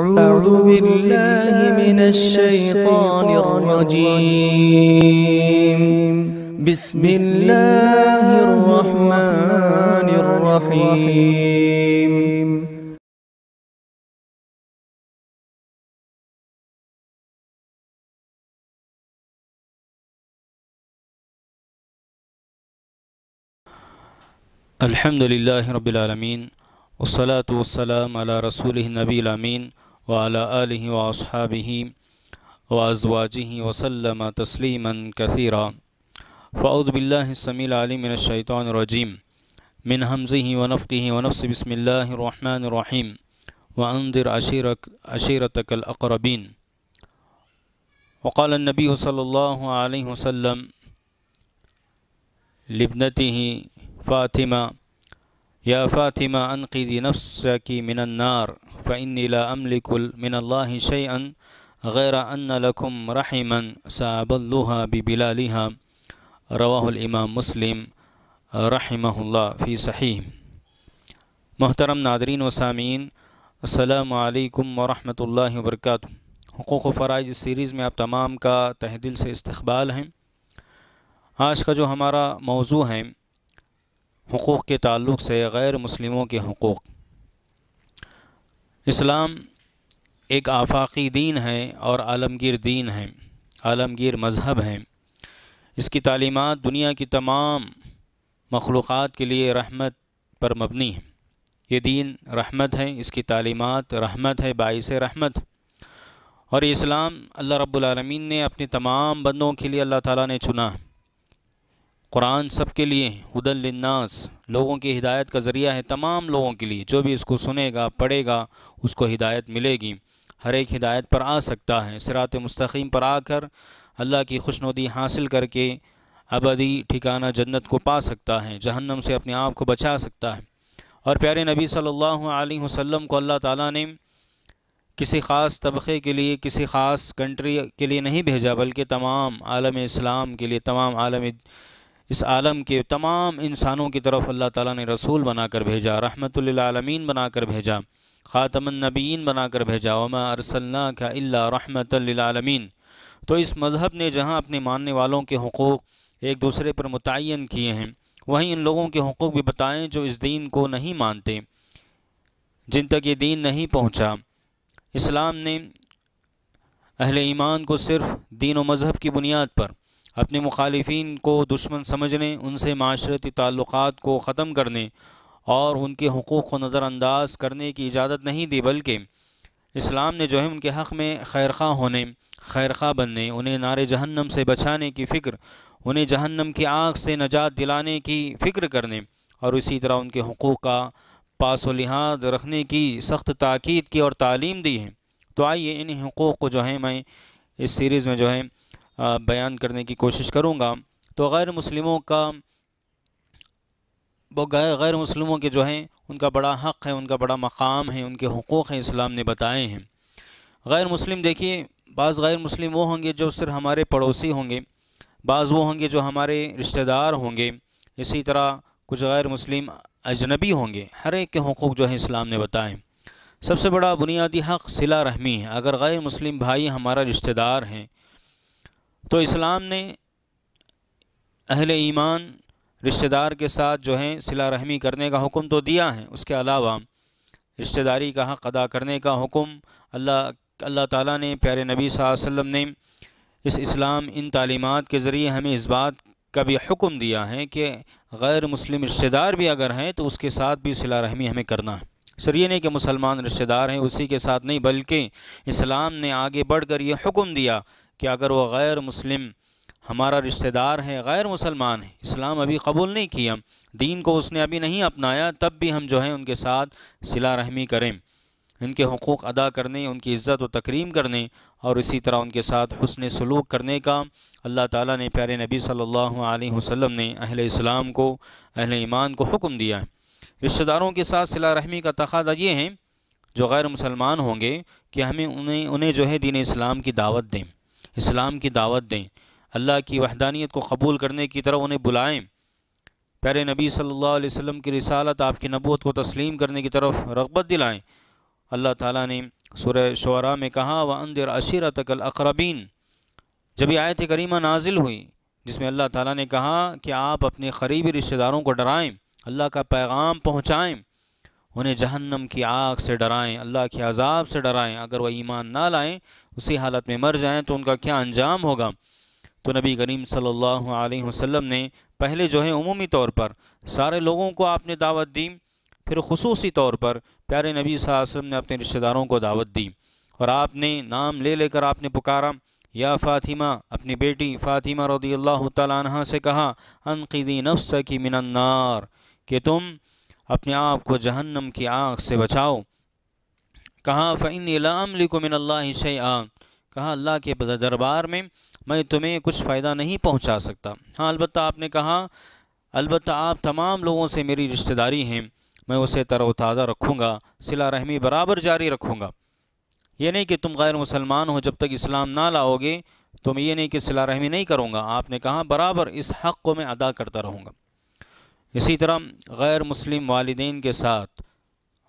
أعوذ بالله من الشيطان الرجيم بسم الله الرحمن الرحيم الحمد لله رب العالمين والصلاة والسلام على رسوله النبي الأمين وعلى آله وأصحابه وأزواجه وسلم تسليما كثيرا فأعوذ بالله السميع العليم من الشيطان الرجيم من همزه ونفقه ونفس بسم الله الرحمن الرحيم وأنذر عشيرك عشيرتك الأقربين وقال النبي صلى الله عليه وسلم لابنته فاطمة يا فاطمة أنقذي نفسك من النار fan अमलिकुल Minallah शैन गैर लकुम रहीमन साबल्लुहा बिबिलालिहा रवाहुलमाम मुस्लिम रहमहुल्ला फ़ी सही मोहतरम नादरीन व सामीन अल्लाम वरहमल वर्क हकूक़ फ़राइज सीरीज़ में आप तमाम का तह दिल से इस्तबाल हैं आज का जो हमारा मौजू है हकूक़ के ताल्लुक़ से गैर मुस्लिमों के हकूक़ इस्लाम एक आफाकी दीन है और आलमगीर दीन है आलमगीर मज़हब है इसकी तालीमत दुनिया की तमाम मखलूक़ के लिए रहमत पर मबनी है ये दीन रहमत है इसकी तालीमत रहमत है बाईस रहमत और इस्लाम अल्लाह रब्बुल रबालमीन ने अपने तमाम बंदों के लिए अल्लाह ताला ने चुना है कुरान सब के लिए हदलन्नास लोगों की हिदायत का ज़रिया है तमाम लोगों के लिए जो भी इसको सुनेगा पढ़ेगा उसको हिदायत मिलेगी हर एक हिदायत पर आ सकता है सिरात मस्तकीम पर आकर अल्लाह की खुशनुदी हासिल करके अबदी ठिकाना जन्नत को पा सकता है जहन्नम से अपने आप को बचा सकता है और प्यारे नबी सल्लल्लाहु अलैहि वसल्लम को अल्लाह ताला ने किसी ख़ास तबक़े के लिए किसी ख़ास कंट्री के लिए नहीं भेजा बल्कि तमाम आलम इस्लाम के लिए तमाम आलम इस आलम के तमाम इंसानों की तरफ अल्लाह ताला ने रसूल बनाकर भेजा रहमतुल्लामीन बनाकर भेजा ख़ातमनबीन बनाकर भेजा उमा अरसल्ला का रहमतुल्लामीन तो इस मज़हब ने जहाँ अपने मानने वालों के हकूक़ एक दूसरे पर मुतन किए हैं वहीं इन लोगों के हकूक़ भी बताएं जो इस दीन को नहीं मानते जिन तक ये दीन नहीं पहुँचा इस्लाम ने अहल ईमान को सिर्फ दीन व मज़हब की बुनियाद पर अपने मुखालफन को दुश्मन समझने उनसे माशरती ताल्लुक़ को ख़त्म करने और उनके हकूक़ को नज़रअंदाज करने की इजाज़त नहीं दी बल्कि इस्लाम ने जो है उनके हक़ में खैर खा होने खैर खा बनने उन्हें नारे जहन्नम से बचाने की फ़िक्र उन्हें जहन्नम की आँख से नजात दिलाने की फ़िक्र करने और इसी तरह उनके हकूक़ का पास लिहाज रखने की सख्त ताक़द की और तालीम दी है तो आइए इन हकूक़ को जो है मैं इस सीरीज़ में जो है बयान करने की कोशिश करूँगा तो गैर मुस्लिमों का वो गैर मुस्लिमों के जो हैं उनका बड़ा हक़ है उनका बड़ा मकाम है उनके हकूक़ हैं इस्लाम ने बताए हैं गैर मुस्लिम देखिए बाज़ गैर मुस्लिम वो होंगे जो सिर्फ हमारे पड़ोसी होंगे बाज़ वो होंगे जो हमारे रिश्तेदार होंगे इसी तरह कुछ गैर मुस्लिम अजनबी होंगे हर एक के हकूक़ जो हैं इस्लाम ने बताए सबसे बड़ा बुनियादी हक़ सिला रहमी है अगर गैर मुस्लिम भाई हमारा रिश्तेदार हैं तो इस्लाम ने अहले ईमान रिश्तेदार के साथ जो है सिला रहमी करने का हुक्म तो दिया है उसके अलावा रिश्तेदारी का हक़ अदा करने का हुक्म अल्लाह अल्लाह ताला ने प्यारे नबी वसल्लम ने इस इस्लाम इन तालीमत के ज़रिए हमें इस बात का भी हुक्म दिया है कि गैर मुस्लिम रिश्तेदार भी अगर हैं तो उसके साथ भी सिला रहमी हमें करना है सर ये नहीं कि मुसलमान रिश्तेदार हैं उसी के साथ नहीं बल्कि इस्लाम ने आगे बढ़ कर ये हुक्म दिया कि अगर वह गैर मुस्लिम हमारा रिश्तेदार है गैर मुसलमान है इस्लाम अभी कबूल नहीं किया दीन को उसने अभी नहीं अपनाया तब भी हम जो हैं उनके साथ सिला रहमी करें इनके हकूक़ अदा करने उनकी इज़्ज़त व तकरीम करने और इसी तरह उनके साथ हसन सलूक करने का अल्लाह ताला ने प्यारे नबी सल्लल्लाहु अलैहि वसल्लम ने अहले इस्लाम को अहले ईमान को हुक्म दिया है रिश्तेदारों के साथ सिला रहमी का तकादा ये है जो गैर मुसलमान होंगे कि हमें उन्हें उन्हें जो है दीन इस्लाम की दावत दें इस्लाम की दावत दें अल्लाह की वहदानियत को कबूल करने की तरफ उन्हें बुलाएँ प्यारे नबी सल्लल्लाहु अलैहि वसल्लम की रिसालत आपकी नबूत को तस्लीम करने की तरफ रगबत दिलाएं अल्लाह ताला ने सूर्य शुरा में कहा व अंदर अशीर तकल अकरबीन जब ये आयत करीमा नाजिल हुई जिसमें अल्लाह ताला ने कहा कि आप अपने क़रीबी रिश्तेदारों को डराएं अल्लाह का पैगाम पहुँचाएँ उन्हें जहन्नम की आग से डराएं अल्लाह के अजाब से डराएं अगर वह ईमान ना लाएं उसी हालत में मर जाएं तो उनका क्या अंजाम होगा तो नबी करीम सल्लल्लाहु अलैहि वसल्लम ने पहले जो है उमूमी तौर पर सारे लोगों को आपने दावत दी फिर खसूसी तौर पर प्यारे नबी वसल्लम ने अपने रिश्तेदारों को दावत दी और आपने नाम ले लेकर आपने पुकारा या फ़ातिमा अपनी बेटी फ़ातिमा रदी अल्लाह तह से कहा अनकदी नफ्स की मिनन्नार कि तुम अपने आप को जहन्नम की आँख से बचाओ कहाँ फ़ैन लामली को मिन अल्लाह कहा अल्लाह के दरबार में मैं तुम्हें कुछ फ़ायदा नहीं पहुँचा सकता हाँ अलबत् आपने कहा अलबत् आप तमाम लोगों से मेरी रिश्तेदारी हैं मैं उसे तरोताज़ा रखूँगा सिला रहमी बराबर जारी रखूँगा ये नहीं कि तुम गैर मुसलमान हो जब तक इस्लाम ना लाओगे तो मैं ये नहीं कि सिला रहमी नहीं करूँगा आपने कहा बराबर इस हक़ को मैं अदा करता रहूँगा इसी तरह गैर मुस्लिम वालदेन के साथ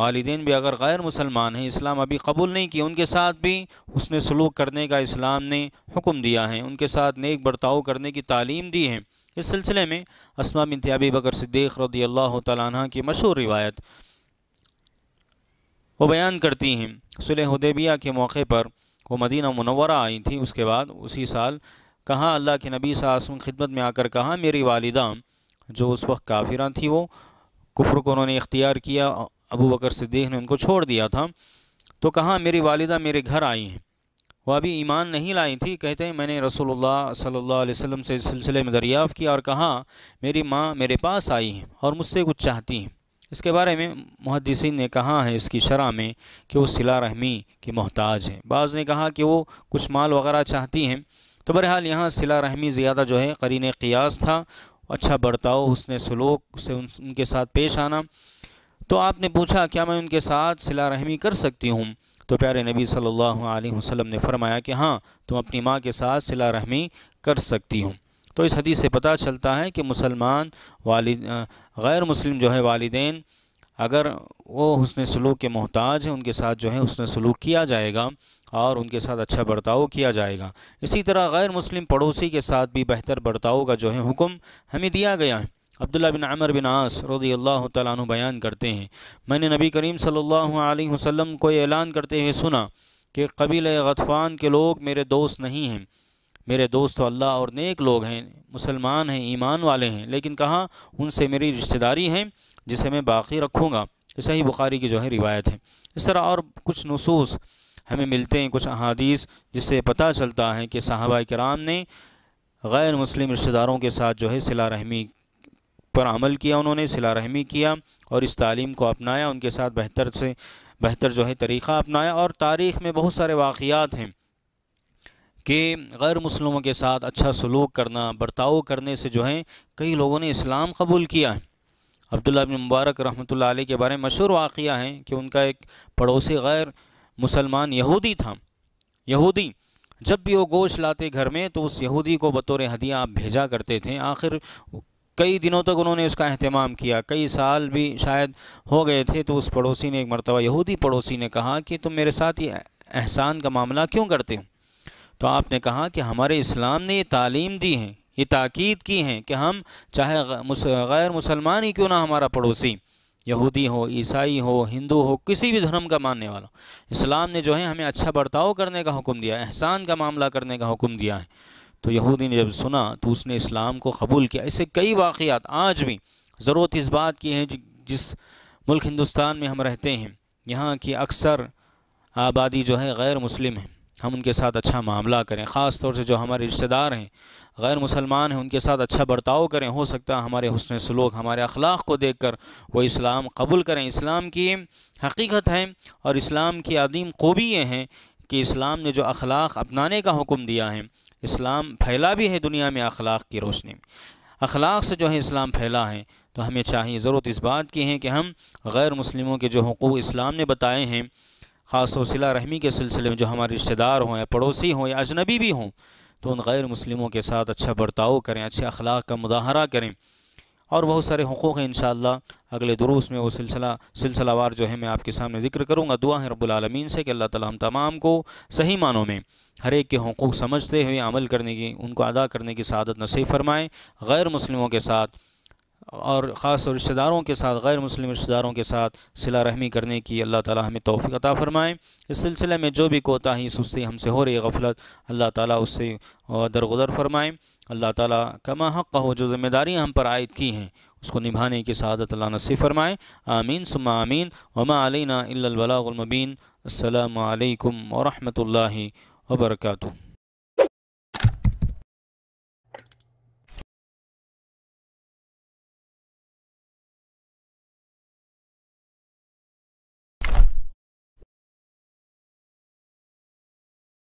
वालदेन भी अगर गैर मुसलमान हैं इस्लाम अभी कबूल नहीं किया उनके साथ भी उसने सलूक करने का इस्लाम ने हुक्म दिया है उनके साथ नेक बर्ताव करने की तालीम दी है इस सिलसिले में असमा बिनत बकर सिद्दीक रदी अल्लाह तह की मशहूर रिवायत वो बयान करती हैं सुलहदेबिया के मौके पर वो मदीना मनवरा आई थी उसके बाद उसी साल कहाँ अल्लाह के नबी सासम खिदमत में आकर कहा मेरी वालदा जो उस वक्त काफिरा थी वो कुफर को उन्होंने इख्तियार किया अबू बकर सिद्दीक ने उनको छोड़ दिया था तो कहाँ मेरी वालिदा मेरे घर आई हैं वह अभी ईमान नहीं लाई थी कहते हैं मैंने रसोल्ला सल्ला वसम से इस सिलसिले में दरियाफ़ किया और कहा मेरी माँ मेरे पास आई हैं और मुझसे कुछ चाहती हैं इसके बारे में मुहदसिन ने कहा है इसकी शरह में कि वो सिला रहमी की मोहताज हैं बाज़ ने कहा कि वो कुछ माल वगैरह चाहती हैं तो बहरहाल यहाँ सिला रहमी ज़्यादा जो है करीन क़ियास था अच्छा बर्ताव उसने सलूक से उन, उनके साथ पेश आना तो आपने पूछा क्या मैं उनके साथ सिला रहमी कर सकती हूँ तो प्यारे नबी सल्लल्लाहु अलैहि वसल्लम ने फरमाया कि हाँ तुम अपनी माँ के साथ सिला रहमी कर सकती हूँ तो इस हदीस से पता चलता है कि मुसलमान वाल गैर मुस्लिम जो है वालदेन अगर वो उसने सलूक के मोहताज हैं उनके साथ जो है उसने सलूक किया जाएगा और उनके साथ अच्छा बर्ताव किया जाएगा इसी तरह गैर मुस्लिम पड़ोसी के साथ भी बेहतर बर्ताव का जो है हुक्म हमें दिया गया है अब्दुल्ला बिन अमर बिन आस रोदी अल्लाह तु बयान करते हैं मैंने नबी करीम सल्ला वसम को ऐलान करते हुए सुना कि कबील गतफ़ान के लोग मेरे दोस्त नहीं हैं मेरे दोस्त तो अल्लाह और नेक लोग हैं मुसलमान हैं ईमान वाले हैं लेकिन कहा उनसे मेरी रिश्तेदारी है जिसे मैं बाकी रखूँगा सही बुखारी की जो है रिवायत है इस तरह और कुछ नसूस हमें मिलते हैं कुछ अहादीस जिससे पता चलता है कि साहबा कराम ने गैर मुस्लिम रिश्तेदारों के साथ जो है सिला रहमी पर अमल किया उन्होंने सिला रहमी किया और इस तालीम को अपनाया उनके साथ बेहतर से बेहतर जो है तरीक़ा अपनाया और तारीख़ में बहुत सारे वाक़ात हैं कि गैर मुसलमों के साथ अच्छा सलूक करना बर्ताव करने से जो है कई लोगों ने इस्लाम कबूल किया है अब्दुल्ला अब मुबारक रहमत आल के बारे में मशहूर वाक़ हैं कि उनका एक पड़ोसी गैर मुसलमान यहूदी था यहूदी जब भी वो गोश्त लाते घर में तो उस यहूदी को बतौर हदिया आप भेजा करते थे आखिर कई दिनों तक उन्होंने उसका अहतमाम किया कई साल भी शायद हो गए थे तो उस पड़ोसी ने एक मरतबा यहूदी पड़ोसी ने कहा कि तुम मेरे साथ ये एहसान का मामला क्यों करते हो तो आपने कहा कि हमारे इस्लाम ने ये तालीम दी है ये ताक़ीद की हैं कि हम चाहे गैर मुसलमान ही क्यों ना हमारा पड़ोसी यहूदी हो ईसाई हो हिंदू हो किसी भी धर्म का मानने वाला इस्लाम ने जो है हमें अच्छा बर्ताव करने का हुक्म दिया एहसान का मामला करने का हुक्म दिया है तो यहूदी ने जब सुना तो उसने इस्लाम को कबूल किया ऐसे कई वाक़ात आज भी ज़रूरत इस बात की है जिस मुल्क हिंदुस्तान में हम रहते हैं यहाँ की अक्सर आबादी जो है गैर मुस्लिम है हम उनके साथ अच्छा मामला करें ख़ास तौर से जो हमारे रिश्तेदार हैं गैर मुसलमान हैं उनके साथ अच्छा बर्ताव करें हो सकता है हमारे हसन सलूक हमारे अखलाक को देख कर वो इस्लाम कबूल करें इस्लाम की हकीकत है और इस्लाम की अदीम खूबियाँ हैं कि इस्लाम ने जो अखलाक अपनाने का हुक्म दिया है इस्लाम फैला भी है दुनिया में अखलाक की रोशनी में अखलाक से जो है इस्लाम फैला है तो हमें चाहिए ज़रूरत इस बात की है कि हम गैर मुसलमों के जो हकूक़ इस्लाम ने बताए हैं ख़ास सिला रहमी के सिलसिले में जो हमारे रिश्तेदार हों या पड़ोसी हों या अजनबी भी हों तो उन गैर मुस्लिमों के साथ अच्छा बर्ताव करें अच्छे अखलाक का मुदाहरा करें और बहुत सारे हकूक़ हैं इन अगले दुरूस में वो सिलसिला सिलसिलावार जो है मैं आपके सामने जिक्र करूँगा दुआ है रबालमीन से कि अल्लाह ताला हम तमाम को सही मानों में हर एक के हकूक़ समझते हुए अमल करने की उनको अदा करने की सदत नसीब फरमाएँ गैर मुस्लिमों के साथ और ख़ास रिश्तेदारों के साथ गैर मुस्लिम रिश्तेदारों के साथ सिला रहमी करने की अल्लाह ताला हमें तोफ़ी अता फ़रमाएँ इस सिलसिले में जो भी कोताही सुस्ती हमसे हो रही गफलत अल्लाह ताला उससे दरगुदर फ़रमाएँ अल्लाह ताला कमा हक़ हो जो ज़िम्मेदारियाँ हम पर आयद की हैं उसको निभाने की सहादत अल्लाह नसीब फ़रमाएँ आमीन सुमा आमीन वमा अलना इल्लबलामबीन अल्लाम वरहमल वर्का